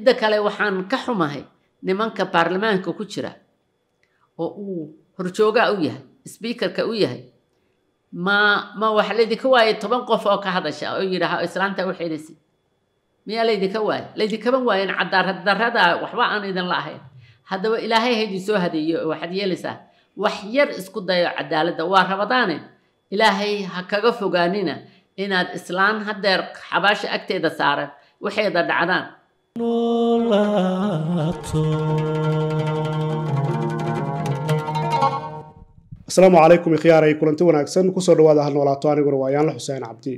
midda kale waxaan ka xumahay nimanka baarlamaanka ku jira oo uu horjoogaa u yahay sbiikarka u yahay ma ma waxaa laydinka waayay toban qof oo ka hadasha oo yidhaaha islaanta u miyaa laydinka waaya laydinkama waayeen caddarada waxba aan idinla ahayn haddaba ilaahay haydin soo hadeeyo waxaad yeelaysaa wax yar isku dayo cadaaladda waa rabadaane ilaahay ha kaga fogaanina inaad islaan hadeer xabaasha agteeda saaran waxeeda dhacdaan asalaamu calaykum ikhyaaray kulanti wanaagsan kusoo dhawaada halnoolaato aniguna waa ayaanla xuseen cabdi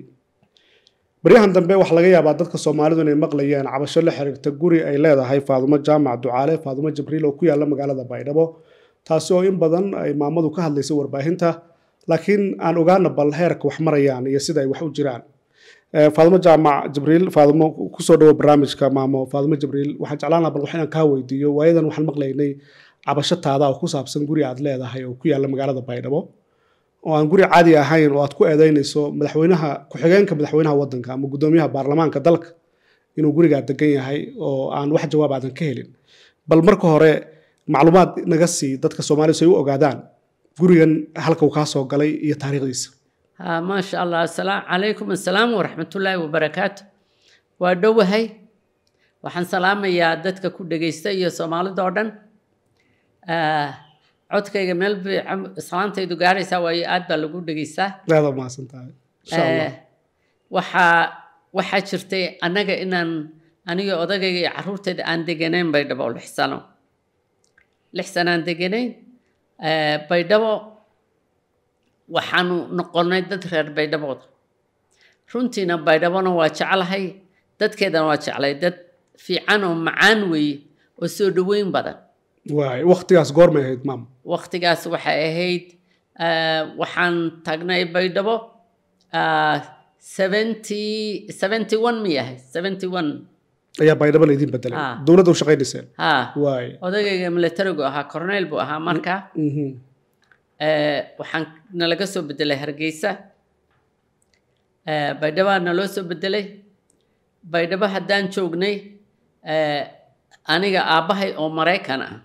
baryahan dambe waxaa laga yaabaa dadka soomaalidu inay maqlayeen cabasho la xiriirta guri ay leedahay faadumo jaamac ducaale faadumo jibriil oo ku yaalla magaalada baydhabo taasi oo in badan ay maamadu ka hadlaysa warbaahinta laakiin aan ogaana bal heerka wax marayaan iyo sida ay wax u jiraan Eh, faadumo jaamac jibriil faadumo kusoo dhawo barnaamijka maamo faadumo jibriil waxaan jeclaan laha bal wax inaan kaa weydiiyo waayadan waxaan maqlaynay cabashataada oo ku saabsan guri aad leedahay oo ku yaalla magaalada baydhabo oo aan guri caadi ahayn oo aad ku eedeynayso madaxweynaha ku-xigeenka madaxweynaha waddanka ama guddoomiyaha baarlamaanka dalka inuu gurigaa degan yahay oo aan wax jawaab aadan ka helin bal marka hore macluumaad naga sii dadka soomaalidu si ay u ogaadaan gurigan halka uu kaa soo galay iyo taariikhdiisa ما شاء الله السلام عليكم السلام ورحمة الله وبركاته وادوهي waxaan salaamayaa dadka ku dhegaysta iyo soomaalida oo dhan ah, codkayga meel salaantaydu gaaraysaa waayo aad baa lagu dhegaystaa aada mahadsantahay eh, waxaa waxaa jirtay annaga inaan aniga odagayga iyo caruurtayda aan deganayn baydhabo lix sano lix sano aan deganayn eh, baydhabo waxaanu noqonnay dad reer baydhabooda runtiina baydhabona waa jeclahay dadkeedana waa jeclay dad fiican oo macaan weeye oo soo dhoweyn badan waktigaas goormay ahayd maam waktigaas waxay ahayd eh, waxaan tagnay baydhabo eh, seventy one miyay ahayd seventy one ayaa baydhabo laydin bedelay ah. dowladda u ah. odagayga militarigu ahaa corneyl buu ahaa marka mm-hmm. Eh, waxaan nalaga soo bedelay hargeysa eh, baydhabaa naloo soo bedelay baydhabo haddaan joognay eh, aniga aabahay oo maraykan ah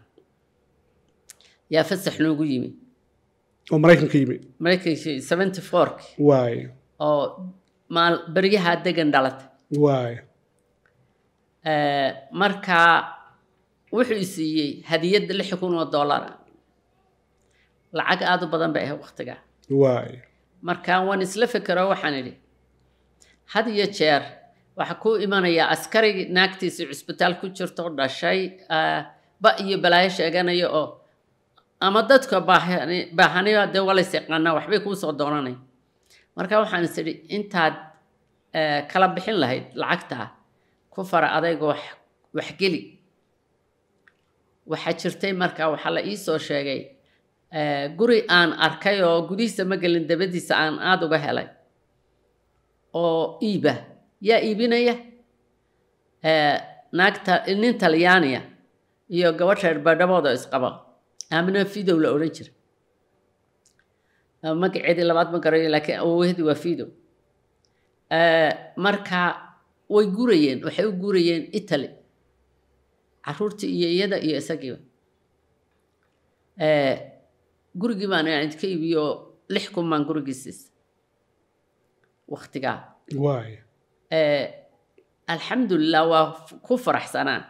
yaa fasax noogu yimi oo maraykanka yimi maraykanka seventy fourk waay oo maal beryahaa degan dhalata waay markaa wuxuu siiyey hadiyadda lix kun oo dollar ah lacag aad u badan bay ahay waktiga marka waan isla fikero waxaan idhi had iyo jeer waxaa kuu imanayaa askari naagtiisii cusbitaal ku jirto dhashay ah, ba iyo balaayo sheeganaya oo ama dadka baahaniyo dee walays yaqaanaa waxbay kuusoo doonanay marka waxaan is idhi intaad eh, kala bixin lahayd lacagtaa ku fara adayga waxgeli waxaa jirtay marka waxaa la iisoo sheegay Eh, guri aan arkay oo gudihiisa ma gelin dabadiisa aan aada uga helay oo iiba yaa iibinaya eh, naagta nin talyaaniya iyo gabadh reer badhabood oo isqabo amina fidow la odhan jiray magaceedii labaad ma garayo laakiin awoohadii waa fidow eh, marka way gurayeen waxay u gurayeen italy caruurtii iyo iyada iyo isagiiba gurigii baan ka iibiyo lix kun baan gurigii siisa waktigaa eh, alxamdulilah waa ku faraxsanaa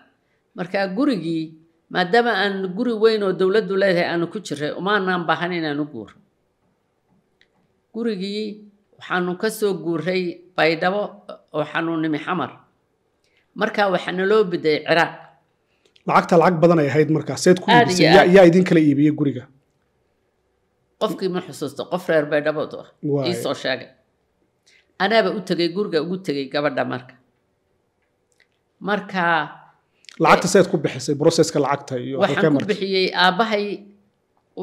markaa gurigii maadaama aan guri weyn oo dowladdu leedahay aanu ku jiray umaanaan baahan inaanu guuro gurigii waxaanu ka soo guuray baydhabo oo nimi xamar markaa waxaana loo beday ciraaq lacagta lacag badan ay ahayd markaa seed ku idin kala iibiyey guriga qofkii ma xusuusto qof reer baydhabood iisoo sheegay anaaba u tegay guriga ugu tegay gabadha marka marka lacagta saad ku bixisay broseska lacagta iyo waxaan ku bixiyey aabbahay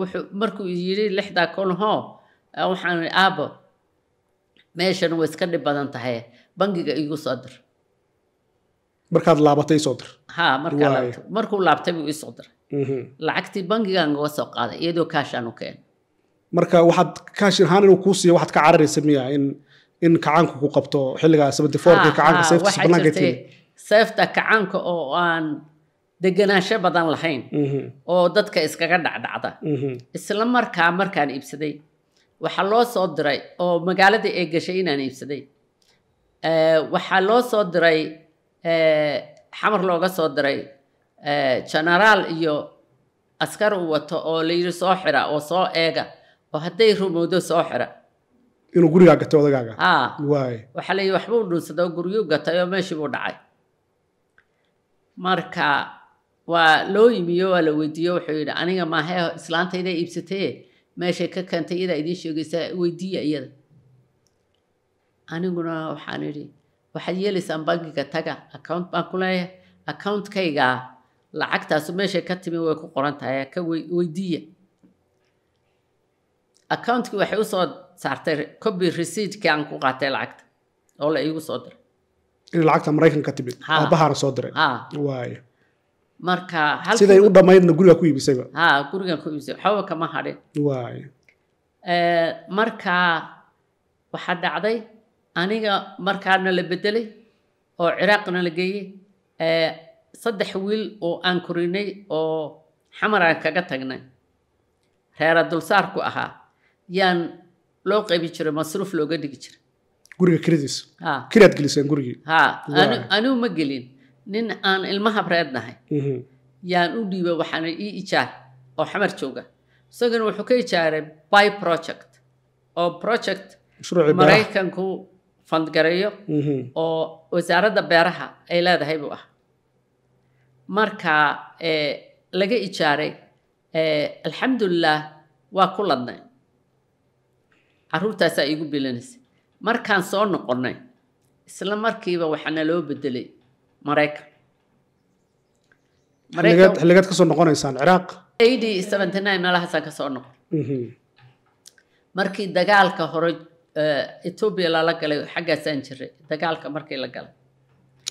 wuxuu markuu yidhi lixdaa hoo waxaan aabo meeshan way iska dhib badan tahay bangiga iigu soo dir markaad laabatay isoo dir ha markaa markuu laabtay buu iisoo diray mhm. lacagtii bangigan uga soo qaaday iyadoo kaashaan keenay marka waxaad kaashi ahaan inuu kuu siiyo waxaad ka cararaysa miya in in kacaanku ku qabto xilligaa seventy fourkii kacaanka oo aan deganaansho badan lahayn mhm. oo dadka iskaga dhacdhacda mhm. isla markaa markaan iibsaday waxaa loo soo diray oo magaalada ee gashay inaan iibsaday eh, waxaa loo soo diray eh, xamar looga soo diray eh, genaraal iyo askar u wato oo la yidhi soo xira oo soo eega oo hadday rumowdo soo xira inuu gurigaa gato odagaaga waxaa la yidhi waxbuu dhunsada oo guryuu gatay oo meeshii buu dhacay marka waa loo yimiyo waa la weydiiyo wuxuu yidhi aniga maahee islaantayda idaa iibsataye meeshay ka keentay iyadaa idiin sheegaysaa weydiiya iyada aniguna waxaan idhi waxaad yeelaysaan bankiga taga account baan ku leeyahay accountkaygaa lacagtaasu meeshay ka timi way ku qoran tahay ka weydiiya accountki waxay usoo saartay coby receidkii aan ku qaatay lacagta oo la igu soo diray in lacagta maraykanka timid aabahaana soo diray waay marka siday u dhammaydna guriga ku iibisayba ha gurigan ku iibisay waxba kama hadhin waay eh, marka waxaa dhacday aniga markaana la bedelay oo ciraaqna la geeyey eh, saddex wiil oo aan korinay oo xamar aan kaga tagnay reera dulsaarku ahaa yaan loo qaybi jiro masruuf looga dhigi jiray guriga kiradiis kiraad gelisaan gurigii anigu ma gelin nin aan ilmaha breednahay mhm. yaan u dhiiba waxaana ii ijaar oo xamar jooga isagana wuxuu ka ijaaray by project oo project maraykanku fandgareeyo mhm. oo wasaaradda beeraha ay leedahay buu ah marka eh, laga ijaaray eh, alxamdulilah waa ku ladnay caruurtaasaa iigu bilanaysay markaan soo noqonay isla markiiba waxaana loo bedelay maraykan xilligaad kasoo noqonaysaan ciraaq eighty seventy nine meelahaasaan kasoo noqon mhm. markii dagaalka hore eh, etoobiya lala galay xaggaasaan jiray dagaalka markii la galay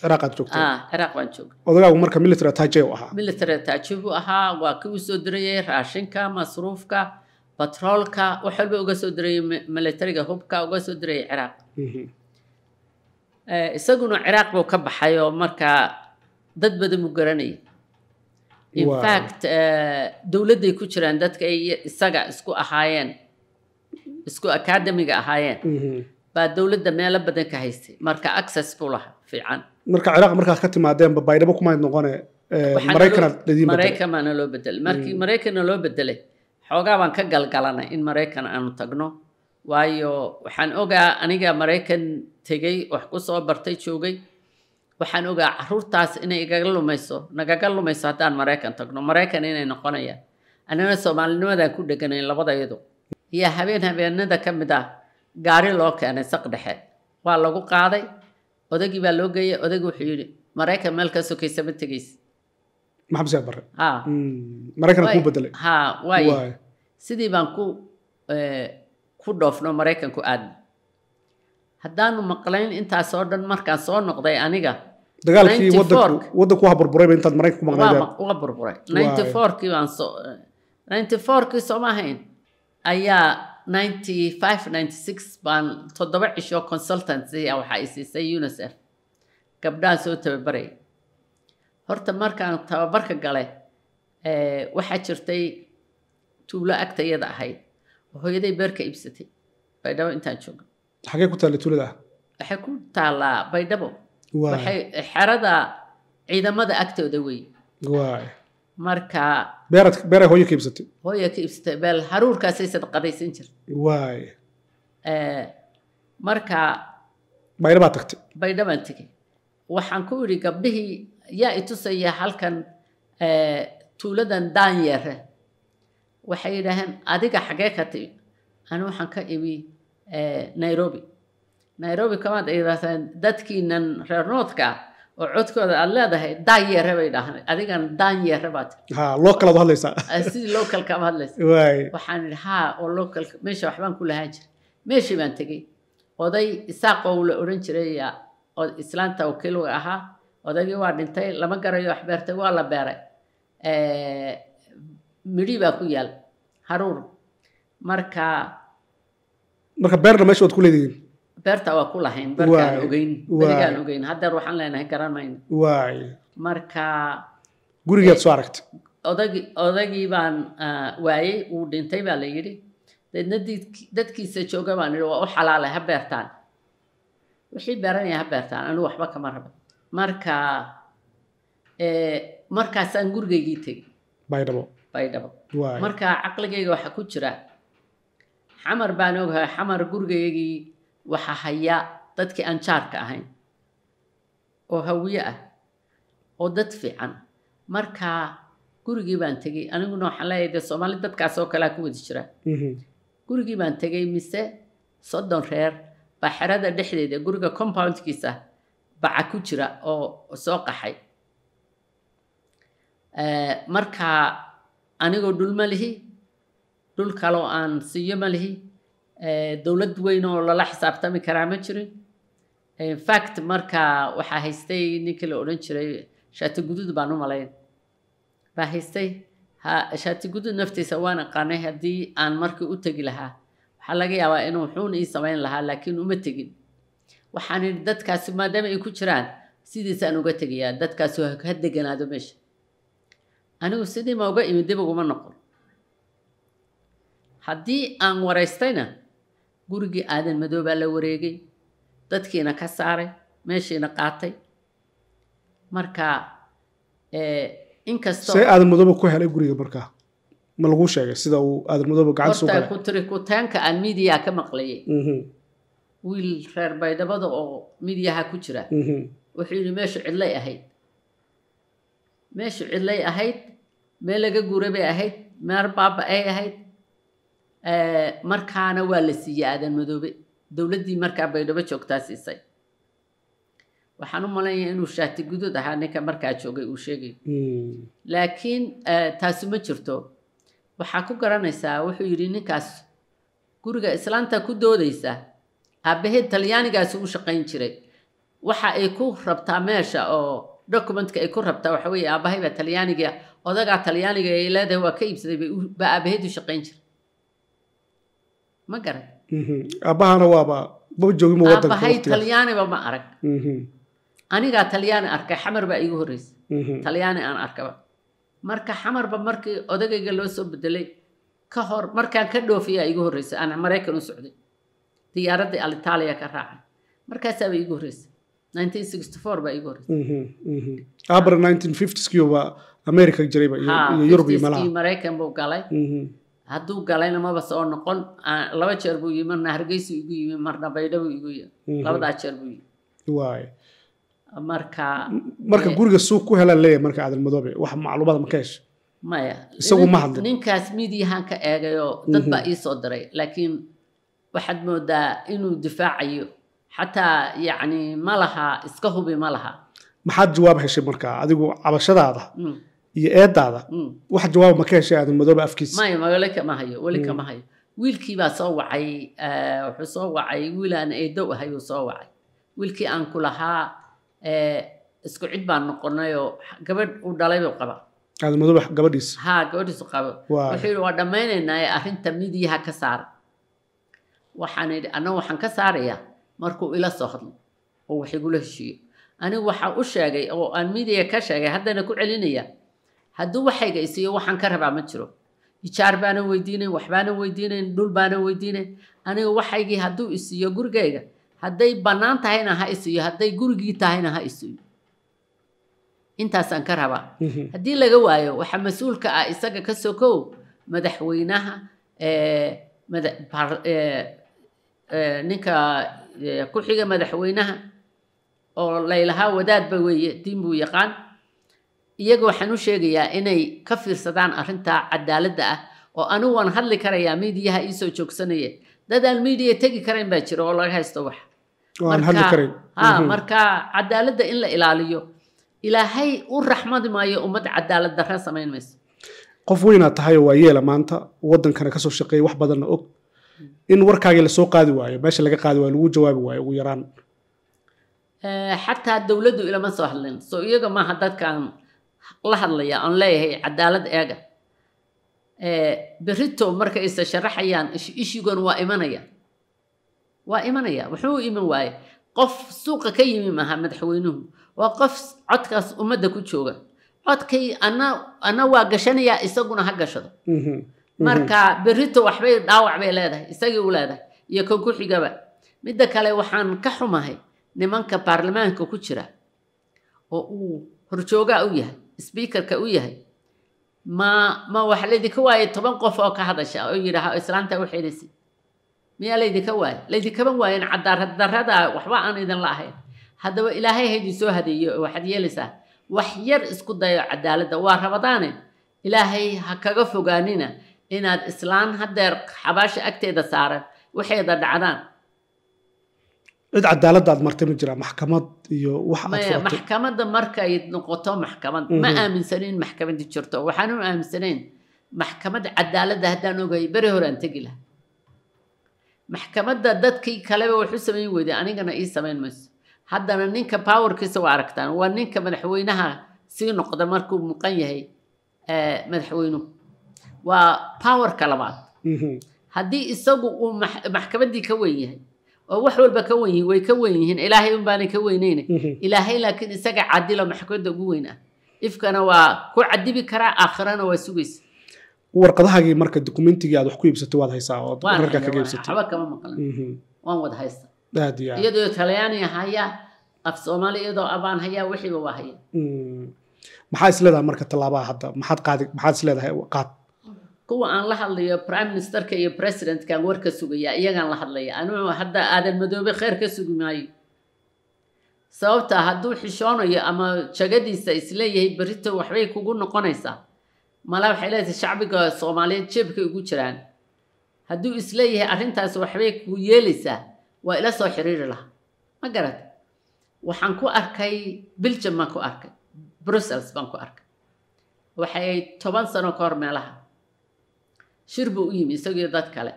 ciraaqaad joogtay ah, ciraaq baan joogay odagaagu marka military attaaje u ahaa military attaaje buu ahaa waa kii usoo soo dirayay raashinka masruufka batroolka wax walba uga soo dirayay milatariga hubka uga soo dirayay ciraaq mm-hmm. eh, isaguna ciraaq buu ka baxay oo markaa dad badan buu garanaya infact eh, dowladday ku jiraan dadka ay isaga isku ahaayeen isku academiga ahaayeen mm-hmm. baa dowladda meelo badan ka haystay marka access buu lahaa fiican marka ciraaq markaad ka timaadeenba baydhabo kumayd noqone eh, maraykanad maraykan loo bedelay markii mm-hmm. maraykanna loo bedelay xoogaa baan ka galgalanay in maraykan aanu tagno waayo waxaan ogaa aniga maraykan tegey wax ku soo bartay joogay waxaan ogaa caruurtaas inay igaga lumayso nagaga lumayso haddaan maraykan tagno maraykan inay noqonayaan anana soomaalinimadaan ku dheganayn labadayadu iyo habeen habeenada ka mid ah gaari loo keenay saq dhexe waa lagu qaaday odagii baa loo geeyay odagii wuxuu yidhi maraykan meel ka sokaysa ma tegaysa maxaa basiir bare maraykana kuu bedelay sidii baan ku ku dhoofno maraykanku aadna haddaanu maqlayn intaasoo dhan markaan soo noqday aniga dagaalkii waddanku waxa burburayba intaad maraykanku maqlayuga burburay ninety fourkii baan soo ninety fourkii sooma ahayn ayaa ninety five ninety six baan toddoba cisho consultancy waxaa i siisay unicef gabdhaan soo tababaraya horta markaan tababarka gale waxaa jirtay tuulo agtayada ahayd oo hooyaday beerka iibsatay baydhabo intaan joogno xagee ku taalla tuulada ah waxay ku taallaa baydhabo waxay xerada ciidamada agtooda wey marka beerad beeray hooyo ka iibsatay hooyo ka iibsatay beel haruurkaasay sadqadaysan jirtay waay marka baydhabaa tagtay baydhabaan tegay waxaan ku yidhi gabdhihii yaa itusaya halkan eh, tuuladan daanyare waxay yidhaaheen adiga xagee ka timi ani waxaan ka imi eh, nairobi nairobi kamaad ay yidhaahdeen dadkiinan reer noodka ah oo codkooda aad leedahay daanyare bay dhahnay adigan daanyare baa tiri localka ama hadlaysa waxaan idhi haa oo localka meesha waxbaan ku lahaan jiray meeshii baan tegey oday isaaqoo la odhan jiray islaanta wakiilga ahaa odagii waa dhintay lama garayo wax beertay waa la beeray midhii baa ku yaal haruur marka marka beerna meesha waad ku leedihiin beerta waa ku lahayn beerkaan ogeyn berigaan ogeyn haddeer waxaan leenahay garan mayno waay marka gurigaad soo aragtay odagi odagii baan waayey wuu dhintay baa la yidhi deedna dadkiisa jooga baan yidhi waa u xalaalay ha beertaan wixii beeranaya ha beertaan anigu waxba kama rabo marka markaasaan gurigaygii tegey baydhabo baydhabo caqligayga waxa ku jira xamar baan oghay xamar gurigaygii waxa haya dadkii aan jaarka ahayn oo hawiye ah oo dad fiican markaa gurigii baan tegey aniguna waxaan leeyahay dee soomaali dadkaas oo kalea ku wadi jira mhm. gurigii baan tegay mise soddon reer baa xerada dhexdeeda guriga compoundkiisa baca ku jira oo soo qaxay eh, markaa anigoo dhul ma lihi dhul kaloo aan siiyo ma lihi eh, dowlad weyn oo lala xisaabtami karaa ma jirin infact markaa waxaa haystay ninkii la odhan jiray shaati guduud baan u malayn baa haystay shaati guduud naftiisa waan aqaanay haddii aan markii u tegi lahaa waxaa laga yaabaa inuu xuun ii samayn lahaa laakiin uma tegin waxaan ii dadkaasi maadaama ay ku jiraan sidiisaan uga tegayaa dadkaasi ha deganaado meesha anigu sidiima uga imid dib uguma noqon haddii aan waraystayna gurigii aadan madoobaa la wareegay dadkiina ka saaray meeshiina qaatay marka eh, inkastoo aadan madooba ku helay guriga markaa ma laguu sheegay sida uu aadan madoobe gacansuuqay ku tiri kutaanka aan midiyaa ka maqlayay mhm wiil reer baydhabada oo midyaha ku jira mhm. wuxuu yidhi meeshu cidlay ahayd meeshu cidlay ahayd meel laga guura bay ahayd meer baaba ay ahayd eh, markaana waa la siiyey aadan madoobe dowladdii markaa baydhabo joogtaa siisay waxaan u malaynayaa inuu shaati gudud ahaa ninka markaa joogay uu sheegay mm. laakiin eh, taasi ma jirto waxaa ku garanaysaa wuxuu yidhi ninkaas guriga islaanta ku doodaysa aabahee talyaanigaasi u shaqayn jiray waxa ay ku rabtaa meesha oo documentka ay ku rabtaa waxa weeye aabahay baa talyaanigia odagaa talyaaniga ay leedahay waa ka iibsaday baa aabaheed u shaqayn jiray ma garan mm-hmm. aabbahana waaba ma joogin talyaaniba ma arag mm-hmm. anigaa talyaani arkay xamar baa iigu horreysay mm-hmm. talyaani aan arkaba marka xamarba markii odagayga loo soo bedelay ka hor markaan ka dhoofiyaa iigu horreysay aan maraykan u socday diyaaraddii alitaaliya ka raacay markaasaaba iigu horreysay nineteen sixty iigu horreysay mhm, mhm. abr nineteen fiftiskiyo america jirayba iyo yurub buu galay mhm. hadduu galayna maba soo noqon laba jeer buu yimi marna hargeysu igu yimi marna baydhabo igu yimi labadaa jeer buu yimi waay marka marka guriga suuq ku helaan leeyahay marka aadan madoobe wax macluumaad ma ka heshay maya isagu ma hadlin ninkaas midiyahan ka eegayoo dad baa ii diray laakiin waxaad moodaa inuu difaacayo xataa yani ma laha iska hubi ma laha maxaad jawaab heshay markaa adigu cabashadaada mm. iyo eedaada mm. wax jawaab ma ka heshay aadan madooba afkiisa weli kama hayo weli kama mm. hayo wiilkiibaa soo wacay eh, wuxuu soo wacay wiil aan ahay ahayuu soo wacay wiilkii aan ku lahaa eh, isku cid baan noqonayoo gabadh uu dhalaybuu qaba aadan madooba gabadhiisa ha gabadhiisu qabo wuxuu yidhi waa dhammaynaynaa arrinta midiyaha ka saara waxaan idhi waxaan ka saarayaa markuu ila soo hadlo oo wax igula heshiiyo anigu waxaa u sheegay oo aan midiya ka sheegay haddana ku celinaya hadduu waxayga isiiyo waxaan ka rabaa ma jiro ijaar baana weydiinayn waxbaana weydiinayn dhul baana weydiinayn aniga waxaygii hadduu isiiyo gurigayga hadday bannaan tahayna ha isiiyo hadday gurigii tahayna ha isiiyo intaasaan ka rabaa haddii laga waayo waxaa mas-uulka ah isaga ka sokow madaxweynaha ninka ku-xiga madaxweynaha oo laylahaa wadaadba weeye diin buu yaqaan iyagoo waxaan u sheegayaa inay ka fiirsadaan arrintaa cadaaladda ah oo anigu waan hadli karayaa miidiyaha iisoo joogsanaya dad aan miidiya tegi karayn baa jira oo laga haysto wax mhm. marka cadaaladda in la ilaaliyo ilaahay u raxmadi maayo ummad cadaalad darre samayn mayso qof weynaa tahay oo waa yeela maanta waddankana kasoo shaqeeya wax badanna og Mm-hmm. in warkaagii lasoo qaadi waayo meesha laga qaadi waayo lagu jawaabi waayo ugu yaraan eh, xataa dowladdu ilama soo hadlin soo iyaga maaha dadkaan la hadlaya oon leeyahay cadaalad eega eh, berito marka aysa sharaxayaan ishigoon waa imanaya waa imanaya wuxuu iman waaye qof suuqa ka yimi maaha madaxweynuhu waa qof codkaas ummadda ku jooga codkay ana ana waa gashanayaa isaguna ha gashado mm-hmm marka mhm. berito waxbay dhaawac bay leedahay isagii u leedahay iyo kan ku xigaba midda kale waxaan ka xumahay nimanka baarlamaanka ku jira oo uu horjoogaa u yahay sbiikarka u yahay ma ma wax laydinka waayay toban qof oo ka hadasha oo yidhaaha islaanta uxeenaysa miyaa laydinka waaya laydinkama waayan caddaaradarada waxba aan idinla ahayn haddaba ilaahay haydin soo hadeeyo oo waxaad yeelaysaa wax yar isku dayo cadaaladda waa rabadaane ilaahay ha kaga fogaanina inaad islaan haddeer xabaasha agteeda saaran waxayda dhacdaan cid cadaaladda aad martay ma jira maxkamad iyo wax maxkamadda markay noqoto maxkamad ma aaminsanayn maxkamadi jirto waxaan u aaminsanayn maxkamad cadaaladda haddaan ogay beri horaan tegi laha maxkamadda dadkii kaleba waxu samayn weyday anigana ii samayn mayso haddana ninka powerkiisa waa aragtaan waa ninka madaxweynaha sii noqda markuu muqan yahay madaxweynuhu waa powerka labaad mhm. haddii isagu uu maxkamadii ka wen yahay oo wax walba ka wen yihiin way ka wen yihiin ilaahay unbaanay ka weyneyna mhm. ilaahay laakiin isaga cadilo maxkamada ugu weyn ah ifkana waa ku cadibi karaa aakhirana waa sugaysa warqadahaagii marka dukumentigii aad wax ku iibsatay waad haysaa oo wararka kaga iibsatay waxba kama maqlan mhm. waan wad haysta aad iyo iyadoo talyaani haya af soomaali iyadoo abaan haya wixiiba waa haya mm. maxaa isleedahay marka tallaabaa hadda maxaad qaadi maxaad isleedahay qaad kuwa aan la hadlayo prime ministerka iyo presidenkaan war ka sugaya iyagaan la hadlaya anuu hadda aadan madoobe kheyr ka sugi maayo sababtaa ah, hadduu xishoonayo ama jagadiisa isleeyahay berito waxbay kugu noqonaysaa mala waxay leedahay shacbiga soomaaliyeed jeebkay ugu jiraan hadduu isleeyahay arrintaas waxbay ku yeelaysaa waa ila soo xiriiri lahaa ma garad waxaan ku arkay belgium baan ku arkay brussels baan ku arkay waxay toban sano ka hor meelaha shir buu u yimi isagio dad kale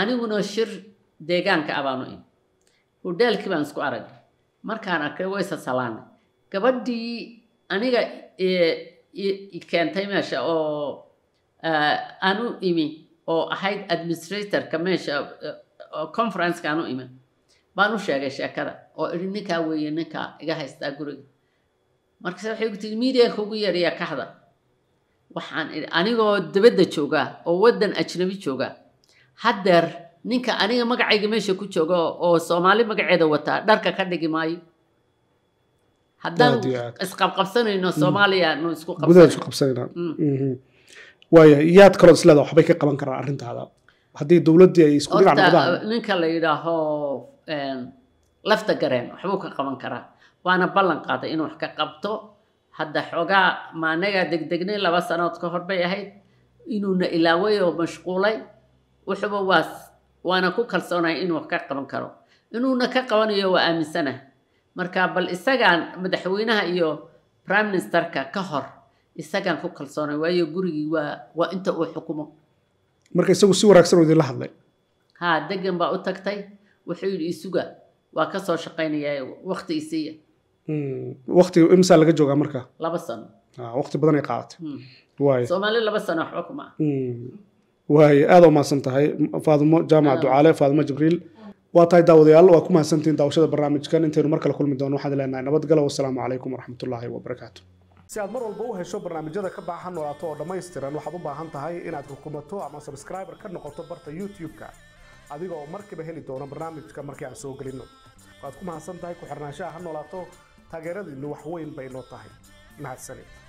aniguna shir deegaanka ah baanu imi hodhaalkii baan isku aragay markaan arkay waysasalaanay gabadhii aniga keentay meesha oo aanu imi oo ahayd administratorka meesha conferenceka aan u imi baan u sheegay sheekada oo idhi ninkaa weeye ninkaa iga haystaa guriga markaase waxay ku tiri media kugu yariya kaxda waxaan anigoo dabadda jooga oo waddan ajnabi jooga haddeer ninka aniga magacayga meesha ku jooga oo soomaali magaceeda wataa dharka ka dhigi maayo haddaan isqabqabsanayno mm. soomaaliyaanu isku mm. mhm. waaya yaad kaloo isleeda waxbay ka qaban karaan arrintaada haddii dowladdii ay isku uh, ninka la yidhaaho lafta gareen waxbuu ka qaban karaa waana ballan qaaday inuu wax ka qabto hadda xoogaa maanagaa degdegnay laba sanood ka hor bay ahayd inuuna ilaaway oo mashquulay wuxuuba waas waana ku kalsoonahay inuu wax ka qaban karo inuuna ka qabanayo waa aaminsanaha marka bal isagaan madaxweynaha iyo prime ministerka ka hor isagaan ku kalsoonay waayo gurigii waa waa inta uu xukumo marka isagu si wanaagsan uu idinla hadlay haa degan baa u tagtay wuxuu yidhi isuga waa ka soo shaqaynayaa wakti isiiya Hmm. waqtiga imsaa laga joogaa marka laba sano ah, waqti badan ay qaadatay waay aada umahadsan tahay faadimo jaamac ducaale faadimo jibriil waa tahay daawadayaal waa ku mahadsantihiin daawashada barnaamijkan intaynu mar kale kulmi doono waxaan leenahay nabadgalo wasalaamu calaykum waraxmatullaahi wabarakaatu si aad mar walba u hesho barnaamijyada ka baahan noolaato oo dhammaystiran waxaad u baahan tahay inaad rukumato ama sabskraiber ka noqoto barta youtube-ka adiga oo markiiba heli doona barnaamijka markii aan soo gelino waad ku mahadsan tahay ku xirnaanshaha ha noolaato taageeradina wax weyn bay noo tahay mahadsanid